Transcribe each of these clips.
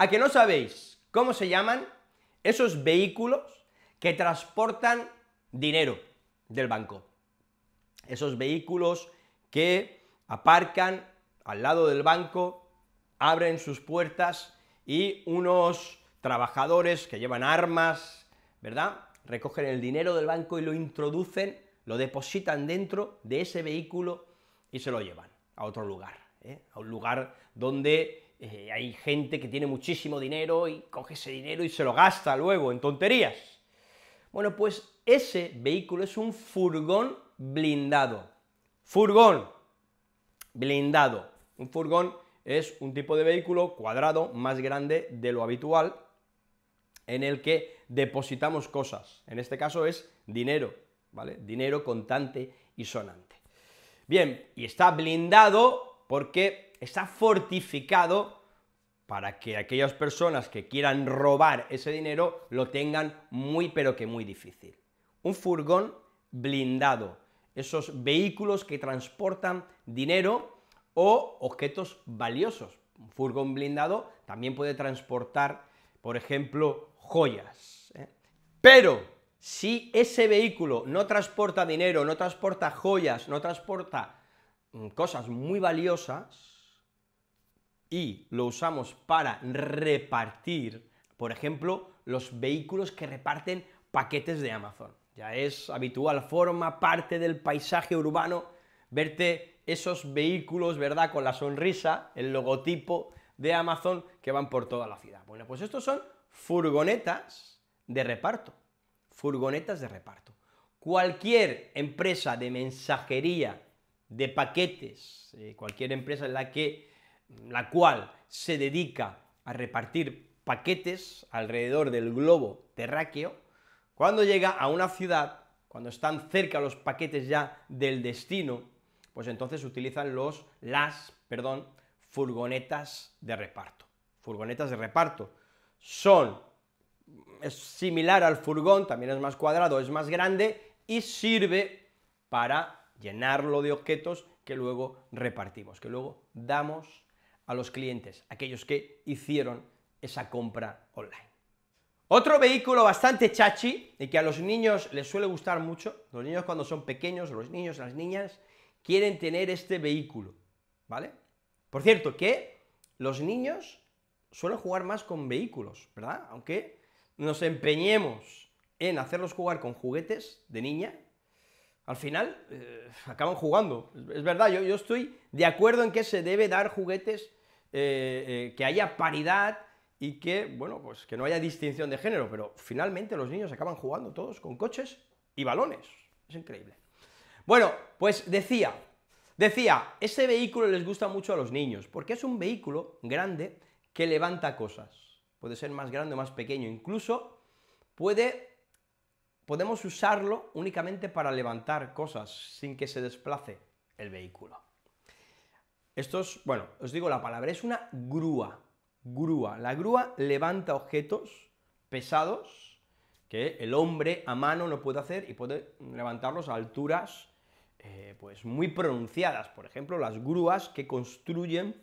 ¿A que no sabéis cómo se llaman esos vehículos que transportan dinero del banco? Esos vehículos que aparcan al lado del banco, abren sus puertas y unos trabajadores que llevan armas, ¿verdad? Recogen el dinero del banco y lo introducen, lo depositan dentro de ese vehículo y se lo llevan a otro lugar, ¿eh? a un lugar donde eh, hay gente que tiene muchísimo dinero y coge ese dinero y se lo gasta luego en tonterías. Bueno, pues ese vehículo es un furgón blindado. Furgón blindado. Un furgón es un tipo de vehículo cuadrado más grande de lo habitual en el que depositamos cosas. En este caso es dinero, ¿vale? Dinero contante y sonante. Bien, y está blindado porque está fortificado para que aquellas personas que quieran robar ese dinero lo tengan muy pero que muy difícil. Un furgón blindado, esos vehículos que transportan dinero o objetos valiosos. Un furgón blindado también puede transportar, por ejemplo, joyas. ¿eh? Pero si ese vehículo no transporta dinero, no transporta joyas, no transporta mm, cosas muy valiosas, y lo usamos para repartir, por ejemplo, los vehículos que reparten paquetes de Amazon. Ya es habitual, forma parte del paisaje urbano verte esos vehículos, ¿verdad? Con la sonrisa, el logotipo de Amazon que van por toda la ciudad. Bueno, pues estos son furgonetas de reparto. Furgonetas de reparto. Cualquier empresa de mensajería, de paquetes, eh, cualquier empresa en la que la cual se dedica a repartir paquetes alrededor del globo terráqueo, cuando llega a una ciudad, cuando están cerca los paquetes ya del destino, pues entonces utilizan los, las, perdón, furgonetas de reparto. Furgonetas de reparto son, es similar al furgón, también es más cuadrado, es más grande y sirve para llenarlo de objetos que luego repartimos, que luego damos a los clientes, aquellos que hicieron esa compra online. Otro vehículo bastante chachi y que a los niños les suele gustar mucho, los niños cuando son pequeños, los niños, las niñas, quieren tener este vehículo, ¿vale? Por cierto, que los niños suelen jugar más con vehículos, ¿verdad? Aunque nos empeñemos en hacerlos jugar con juguetes de niña, al final eh, acaban jugando. Es verdad, yo, yo estoy de acuerdo en que se debe dar juguetes eh, eh, que haya paridad y que, bueno, pues que no haya distinción de género, pero finalmente los niños acaban jugando todos con coches y balones. Es increíble. Bueno, pues decía, decía, ese vehículo les gusta mucho a los niños, porque es un vehículo grande que levanta cosas. Puede ser más grande o más pequeño, incluso puede, podemos usarlo únicamente para levantar cosas sin que se desplace el vehículo. Esto es, bueno, os digo la palabra, es una grúa. Grúa. La grúa levanta objetos pesados que el hombre a mano no puede hacer y puede levantarlos a alturas eh, pues muy pronunciadas. Por ejemplo, las grúas que construyen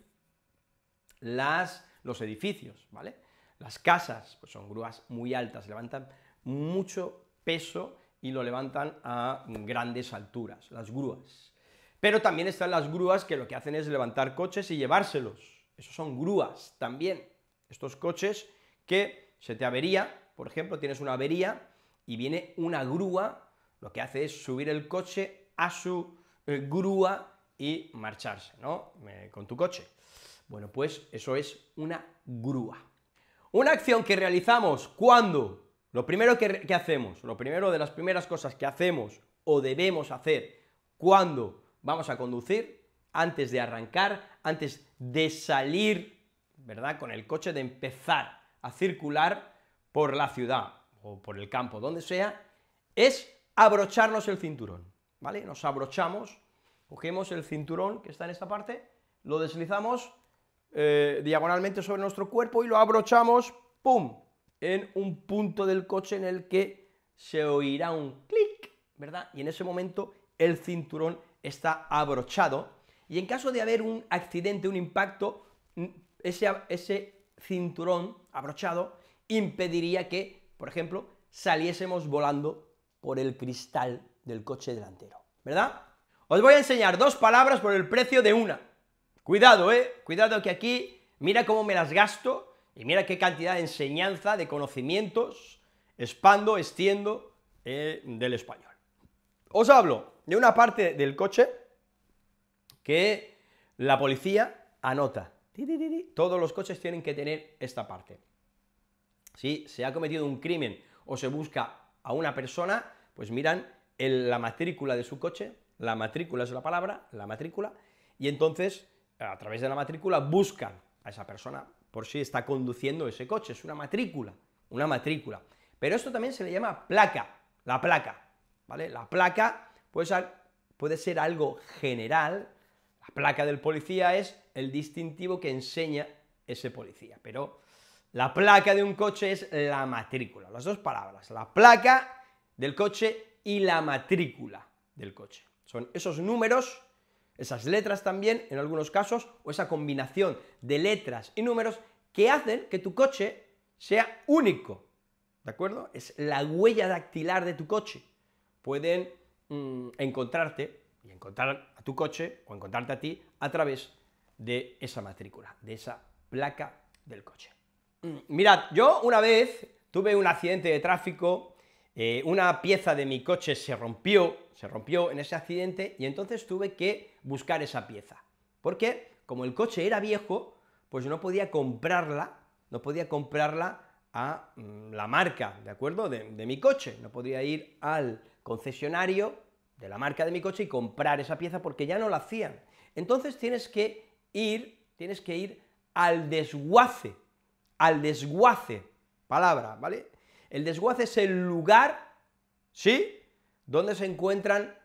los edificios, ¿vale? Las casas, pues son grúas muy altas, levantan mucho peso y lo levantan a grandes alturas, las grúas. Pero también están las grúas que lo que hacen es levantar coches y llevárselos. Esos son grúas también. Estos coches que se te avería, por ejemplo, tienes una avería y viene una grúa, lo que hace es subir el coche a su eh, grúa y marcharse, ¿no? con tu coche. Bueno, pues eso es una grúa. Una acción que realizamos cuando, lo primero que, que hacemos, lo primero de las primeras cosas que hacemos o debemos hacer cuando vamos a conducir antes de arrancar, antes de salir, ¿verdad? Con el coche, de empezar a circular por la ciudad o por el campo, donde sea, es abrocharnos el cinturón, ¿vale? Nos abrochamos, cogemos el cinturón que está en esta parte, lo deslizamos eh, diagonalmente sobre nuestro cuerpo y lo abrochamos, ¡pum!, en un punto del coche en el que se oirá un clic, ¿verdad? Y en ese momento el cinturón está abrochado y en caso de haber un accidente, un impacto, mm, ese, ese cinturón abrochado impediría que, por ejemplo, saliésemos volando por el cristal del coche delantero, ¿verdad? Os voy a enseñar dos palabras por el precio de una. Cuidado, ¿eh? Cuidado que aquí, mira cómo me las gasto y mira qué cantidad de enseñanza, de conocimientos, expando, extiendo eh, del español. Os hablo de una parte del coche que la policía anota. Todos los coches tienen que tener esta parte. Si se ha cometido un crimen o se busca a una persona, pues miran la matrícula de su coche, la matrícula es la palabra, la matrícula, y entonces a través de la matrícula buscan a esa persona por si está conduciendo ese coche, es una matrícula, una matrícula. Pero esto también se le llama placa, la placa, ¿vale? La placa Puede ser, puede ser algo general, la placa del policía es el distintivo que enseña ese policía, pero la placa de un coche es la matrícula, las dos palabras, la placa del coche y la matrícula del coche. Son esos números, esas letras también, en algunos casos, o esa combinación de letras y números que hacen que tu coche sea único, ¿de acuerdo? Es la huella dactilar de tu coche. Pueden Mm, encontrarte y encontrar a tu coche o encontrarte a ti a través de esa matrícula, de esa placa del coche. Mm, mirad, yo una vez tuve un accidente de tráfico, eh, una pieza de mi coche se rompió, se rompió en ese accidente y entonces tuve que buscar esa pieza. Porque como el coche era viejo, pues no podía comprarla, no podía comprarla a mm, la marca, ¿de acuerdo? De, de mi coche, no podía ir al concesionario de la marca de mi coche y comprar esa pieza porque ya no la hacían. Entonces tienes que ir, tienes que ir al desguace, al desguace, palabra, ¿vale? El desguace es el lugar, ¿sí?, donde se encuentran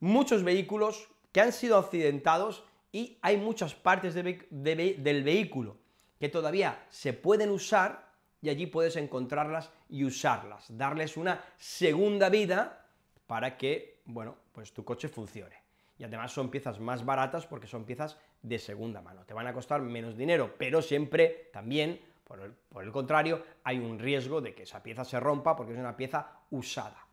muchos vehículos que han sido accidentados y hay muchas partes del vehículo que todavía se pueden usar y allí puedes encontrarlas y usarlas, darles una segunda vida para que, bueno, pues tu coche funcione. Y además son piezas más baratas porque son piezas de segunda mano. Te van a costar menos dinero, pero siempre también, por el, contrario, hay un riesgo de que esa pieza se rompa porque es una pieza usada.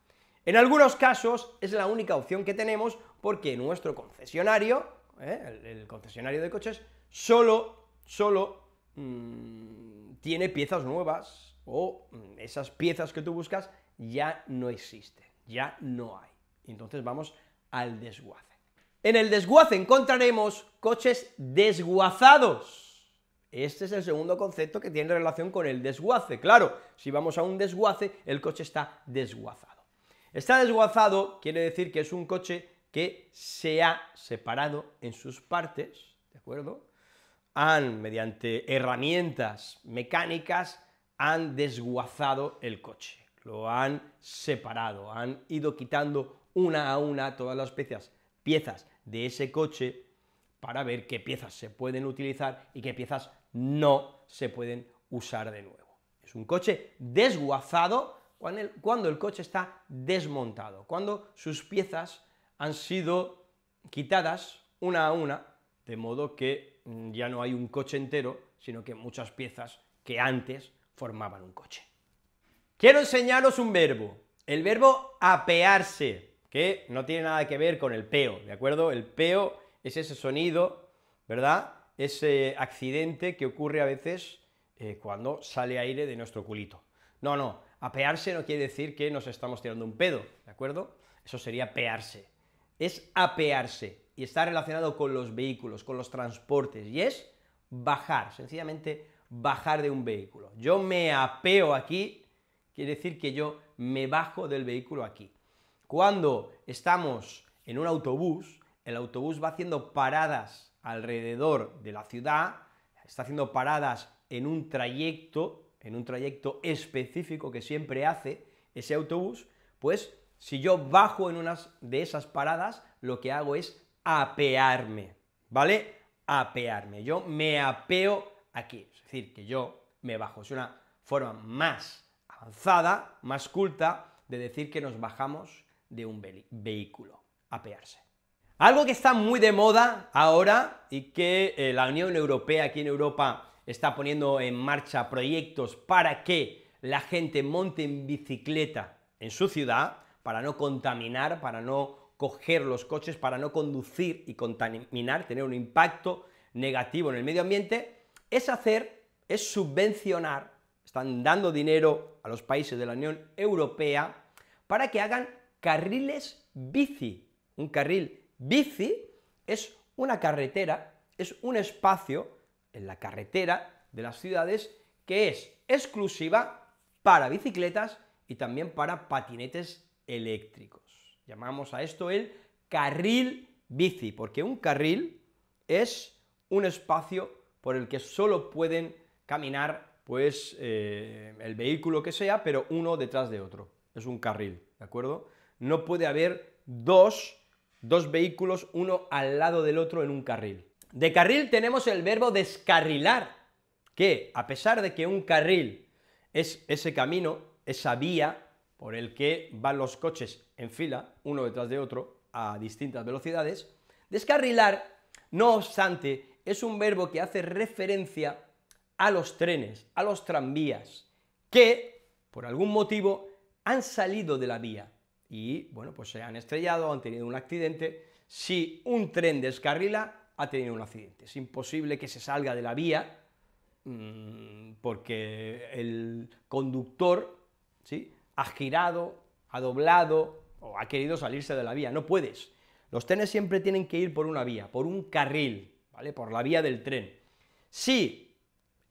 En algunos casos es la única opción que tenemos porque nuestro concesionario, ¿eh? el, concesionario de coches, solo, solo mm, tiene piezas nuevas o mm, esas piezas que tú buscas ya no existen ya no hay. Entonces vamos al desguace. En el desguace encontraremos coches desguazados. Este es el segundo concepto que tiene relación con el desguace. Claro, si vamos a un desguace, el coche está desguazado. Está desguazado quiere decir que es un coche que se ha separado en sus partes, ¿de acuerdo? Han, mediante herramientas mecánicas, han desguazado el coche lo han separado, han ido quitando una a una todas las piezas, piezas de ese coche para ver qué piezas se pueden utilizar y qué piezas no se pueden usar de nuevo. Es un coche desguazado cuando el coche está desmontado, cuando sus piezas han sido quitadas una a una, de modo que mm, ya no hay un coche entero, sino que muchas piezas que antes formaban un coche. Quiero enseñaros un verbo, el verbo apearse, que no tiene nada que ver con el peo, ¿de acuerdo? El peo es ese sonido, ¿verdad? Ese accidente que ocurre a veces eh, cuando sale aire de nuestro culito. No, no, apearse no quiere decir que nos estamos tirando un pedo, ¿de acuerdo? Eso sería pearse. Es apearse y está relacionado con los vehículos, con los transportes, y es bajar, sencillamente bajar de un vehículo. Yo me apeo aquí Quiere decir que yo me bajo del vehículo aquí. Cuando estamos en un autobús, el autobús va haciendo paradas alrededor de la ciudad, está haciendo paradas en un trayecto, en un trayecto específico que siempre hace ese autobús, pues si yo bajo en una de esas paradas, lo que hago es apearme, ¿vale? Apearme. Yo me apeo aquí, es decir, que yo me bajo. Es una forma más más culta, de decir que nos bajamos de un vehículo, apearse. Algo que está muy de moda ahora y que eh, la Unión Europea aquí en Europa está poniendo en marcha proyectos para que la gente monte en bicicleta en su ciudad, para no contaminar, para no coger los coches, para no conducir y contaminar, tener un impacto negativo en el medio ambiente, es hacer, es subvencionar están dando dinero a los países de la Unión Europea para que hagan carriles bici. Un carril bici es una carretera, es un espacio en la carretera de las ciudades que es exclusiva para bicicletas y también para patinetes eléctricos. Llamamos a esto el carril bici, porque un carril es un espacio por el que solo pueden caminar pues eh, el vehículo que sea, pero uno detrás de otro. Es un carril, ¿de acuerdo? No puede haber dos, dos vehículos, uno al lado del otro en un carril. De carril tenemos el verbo descarrilar, que a pesar de que un carril es ese camino, esa vía por el que van los coches en fila, uno detrás de otro, a distintas velocidades, descarrilar, no obstante, es un verbo que hace referencia a los trenes, a los tranvías, que por algún motivo han salido de la vía y, bueno, pues se han estrellado, han tenido un accidente. Si un tren descarrila, ha tenido un accidente. Es imposible que se salga de la vía mm, porque el conductor ¿sí? ha girado, ha doblado o ha querido salirse de la vía. No puedes. Los trenes siempre tienen que ir por una vía, por un carril, ¿vale? Por la vía del tren. Si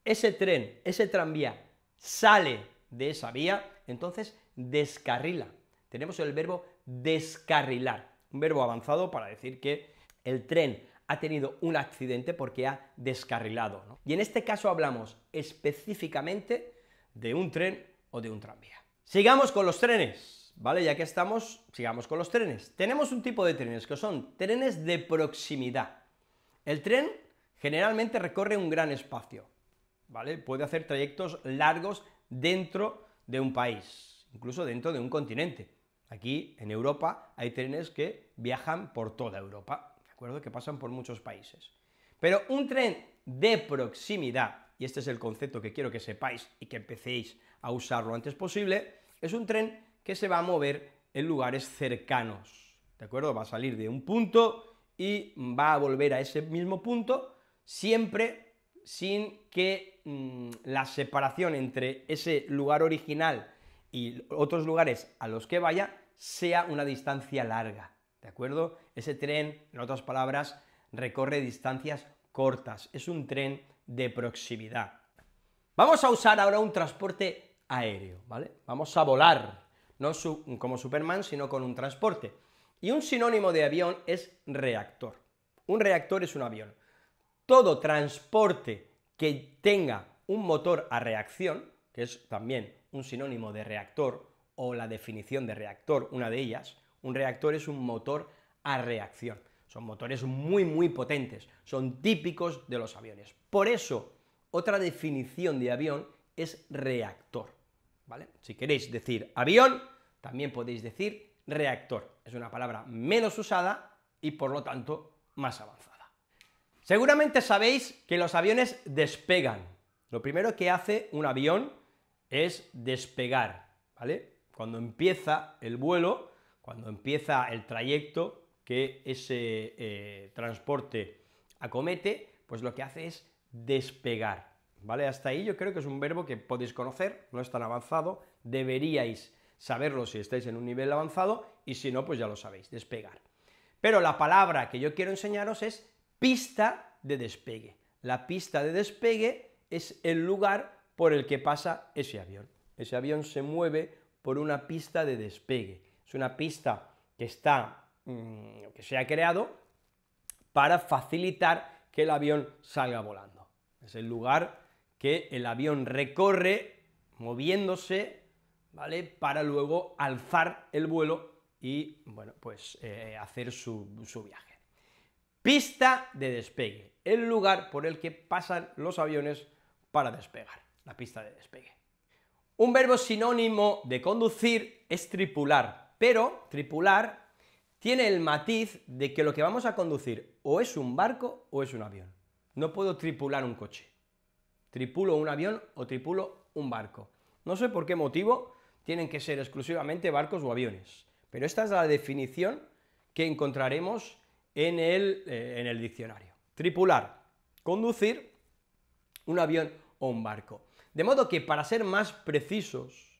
ese tren, ese tranvía sale de esa vía, entonces descarrila. Tenemos el verbo descarrilar, un verbo avanzado para decir que el tren ha tenido un accidente porque ha descarrilado. Y en este caso hablamos específicamente de un tren o de un tranvía. Sigamos con los trenes, ¿vale? Ya que estamos, sigamos con los trenes. Tenemos un tipo de trenes que son trenes de proximidad. El tren generalmente recorre un gran espacio. Puede hacer trayectos largos dentro de un país, incluso dentro de un continente. Aquí en Europa hay trenes que viajan por toda Europa, ¿de acuerdo? Que pasan por muchos países. Pero un tren de proximidad, y este es el concepto que quiero que sepáis y que empecéis a usarlo lo antes posible, es un tren que se va a mover en lugares cercanos, ¿de acuerdo? Va a salir de un punto y va a volver a ese mismo punto siempre sin que mm, la separación entre ese lugar original y otros lugares a los que vaya sea una distancia larga, ¿de acuerdo? Ese tren, en otras palabras, recorre distancias cortas, es un tren de proximidad. Vamos a usar ahora un transporte aéreo, ¿vale? Vamos a volar, no como Superman, sino con un transporte. Y un sinónimo de avión es reactor. Un reactor es un avión todo transporte que tenga un motor a reacción, que es también un sinónimo de reactor o la definición de reactor, una de ellas, un reactor es un motor a reacción. Son motores muy, muy potentes, son típicos de los aviones. Por eso, otra definición de avión es reactor, ¿vale? Si queréis decir avión, también podéis decir reactor. Es una palabra menos usada y por lo tanto más avanzada. Seguramente sabéis que los aviones despegan. Lo primero que hace un avión es despegar, ¿vale? Cuando empieza el vuelo, cuando empieza el trayecto que ese eh, transporte acomete, pues lo que hace es despegar, ¿vale? Hasta ahí yo creo que es un verbo que podéis conocer, no es tan avanzado, deberíais saberlo si estáis en un nivel avanzado y si no, pues ya lo sabéis, despegar. Pero la palabra que yo quiero enseñaros es pista de despegue. La pista de despegue es el lugar por el que pasa ese avión. Ese avión se mueve por una pista de despegue. Es una pista que está, mm, que se ha creado para facilitar que el avión salga volando. Es el lugar que el avión recorre moviéndose, ¿vale?, para luego alzar el vuelo y, bueno, pues eh, hacer su viaje. Pista de despegue, el lugar por el que pasan los aviones para despegar, la pista de despegue. Un verbo sinónimo de conducir es tripular, pero tripular tiene el matiz de que lo que vamos a conducir o es un barco o es un avión. No puedo tripular un coche. Tripulo un avión o tripulo un barco. No sé por qué motivo tienen que ser exclusivamente barcos o aviones, pero esta es la definición que encontraremos eh, en el, diccionario. Tripular, conducir un avión o un barco. De modo que para ser más precisos,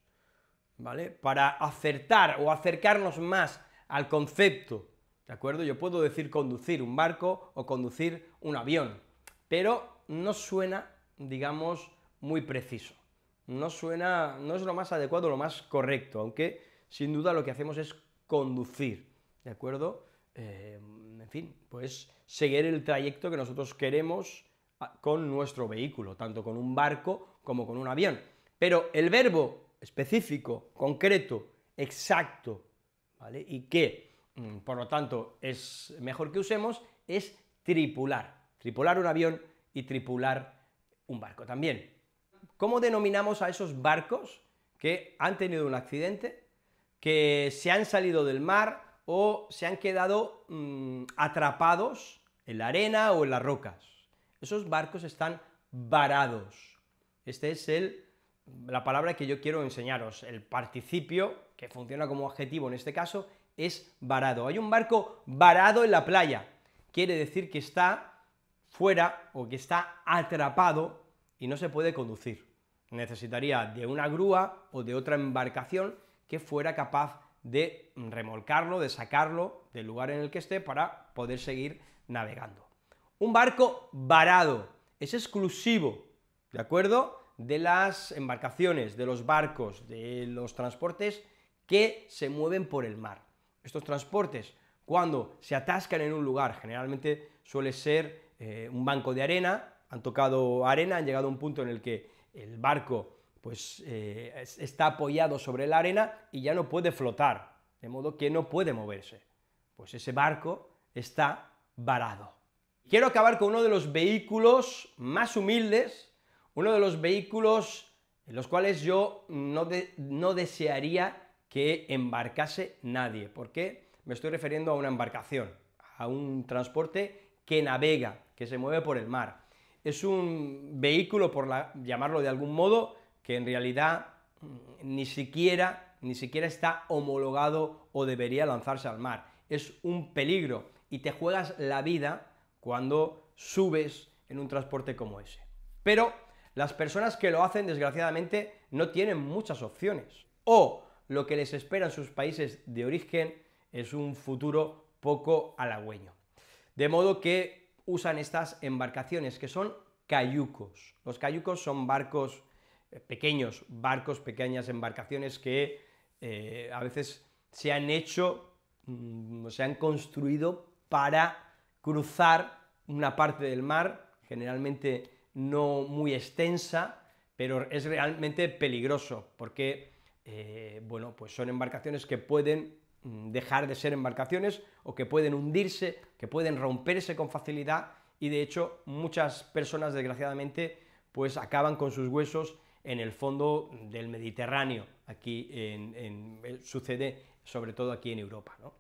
¿vale? Para acertar o acercarnos más al concepto, ¿de acuerdo? Yo puedo decir conducir un barco o conducir un avión, pero no suena, digamos, muy preciso. No suena, no es lo más adecuado, lo más correcto, aunque sin duda lo que hacemos es conducir, ¿de acuerdo? Em, en fin, pues seguir el trayecto que nosotros queremos ah, con nuestro vehículo, tanto con un barco como con un avión. Pero el verbo específico, concreto, exacto, ¿vale? Y que, mm, por lo tanto, es mejor que usemos, es tripular. Tripular un avión y tripular un barco también. ¿Cómo denominamos a esos barcos que han tenido un accidente, que se han salido del mar o se han quedado mm, atrapados en la arena o en las rocas. Esos barcos están varados. Este es el, la palabra que yo quiero enseñaros. El participio, que funciona como adjetivo en este caso, es varado. Hay un barco varado en la playa. Quiere decir que está fuera o que está atrapado y no se puede conducir. Necesitaría de una grúa o de otra embarcación que fuera capaz de remolcarlo, de sacarlo del lugar en el que esté para poder seguir navegando. Un barco varado es exclusivo, ¿de acuerdo? De las embarcaciones, de los barcos, de los transportes que se mueven por el mar. Estos transportes, cuando se atascan en un lugar, generalmente suele ser eh, un banco de arena, han tocado arena, han llegado a un punto en el que el barco pues eh, está apoyado sobre la arena y ya no puede flotar, de modo que no puede moverse. Pues ese barco está varado. Quiero acabar con uno de los vehículos más humildes, uno de los vehículos en los cuales yo no, desearía que embarcase nadie, porque me estoy refiriendo a una embarcación, a un transporte que navega, que se mueve por el mar. Es un vehículo, por llamarlo de algún modo, que en realidad mm, ni siquiera, ni siquiera está homologado o debería lanzarse al mar. Es un peligro y te juegas la vida cuando subes en un transporte como ese. Pero las personas que lo hacen, desgraciadamente, no tienen muchas opciones. O lo que les espera en sus países de origen es un futuro poco halagüeño. De modo que usan estas embarcaciones, que son cayucos. Los cayucos son barcos eh, pequeños barcos, pequeñas embarcaciones que eh, a veces se han hecho, mm, se han construido para cruzar una parte del mar, generalmente no muy extensa, pero es realmente peligroso porque, eh, bueno, pues son embarcaciones que pueden mm, dejar de ser embarcaciones o que pueden hundirse, que pueden romperse con facilidad y de hecho muchas personas desgraciadamente pues acaban con sus huesos en el fondo del Mediterráneo, aquí en, eh, sucede sobre todo aquí en Europa. ¿no?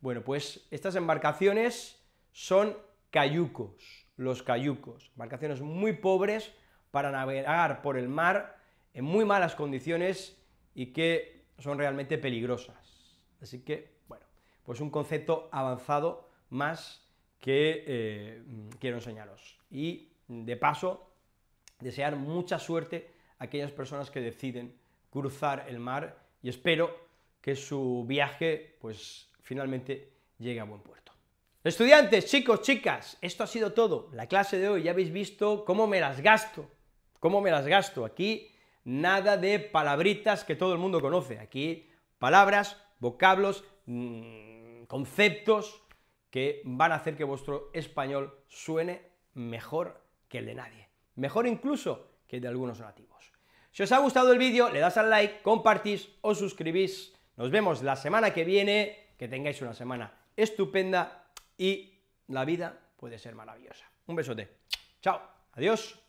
Bueno, pues estas embarcaciones son cayucos, los cayucos, embarcaciones muy pobres para navegar por el mar en muy malas condiciones y que son realmente peligrosas. Así que, bueno, pues un concepto avanzado más que eh, quiero enseñaros. Y de paso, desear mucha suerte aquellas personas que deciden cruzar el mar y espero que su viaje pues finalmente llegue a buen puerto. Estudiantes, chicos, chicas, esto ha sido todo. La clase de hoy ya habéis visto cómo me las gasto, cómo me las gasto. Aquí nada de palabritas que todo el mundo conoce. Aquí palabras, vocablos, mm, conceptos que van a hacer que vuestro español suene mejor que el de nadie. Mejor incluso que el de algunos nativos. Si os ha gustado el vídeo, le das al like, compartís o suscribís. Nos vemos la semana que viene, que tengáis una semana estupenda y la vida puede ser maravillosa. Un besote. Chao. Adiós.